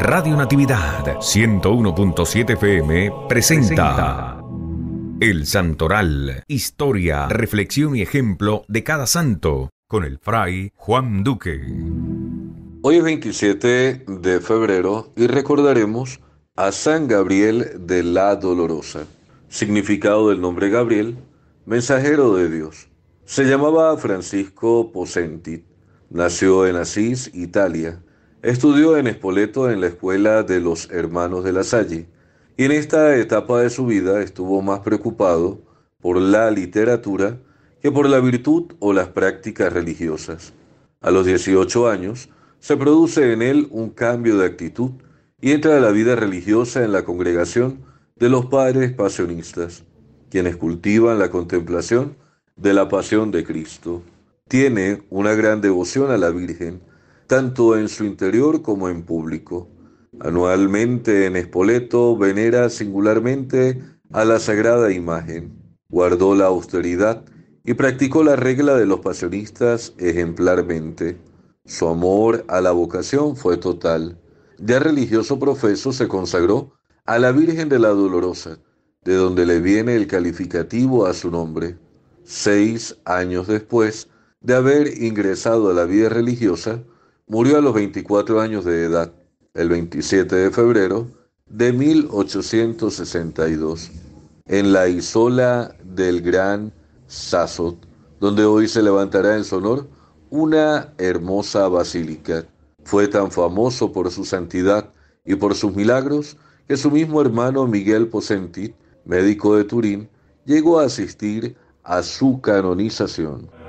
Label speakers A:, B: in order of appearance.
A: Radio Natividad 101.7 FM presenta El Santoral, historia, reflexión y ejemplo de cada santo, con el fray Juan Duque.
B: Hoy es 27 de febrero y recordaremos a San Gabriel de la Dolorosa. Significado del nombre Gabriel, mensajero de Dios. Se llamaba Francisco Posenti. Nació en Asís, Italia Estudió en Espoleto en la escuela de los hermanos de la Salle y en esta etapa de su vida estuvo más preocupado por la literatura que por la virtud o las prácticas religiosas. A los 18 años se produce en él un cambio de actitud y entra a la vida religiosa en la congregación de los padres pasionistas, quienes cultivan la contemplación de la pasión de Cristo. Tiene una gran devoción a la Virgen tanto en su interior como en público. Anualmente en Espoleto venera singularmente a la sagrada imagen, guardó la austeridad y practicó la regla de los pasionistas ejemplarmente. Su amor a la vocación fue total. Ya religioso profeso se consagró a la Virgen de la Dolorosa, de donde le viene el calificativo a su nombre. Seis años después de haber ingresado a la vida religiosa, Murió a los 24 años de edad, el 27 de febrero de 1862, en la isola del Gran Sazot, donde hoy se levantará en su honor una hermosa basílica. Fue tan famoso por su santidad y por sus milagros que su mismo hermano Miguel Posentit, médico de Turín, llegó a asistir a su canonización.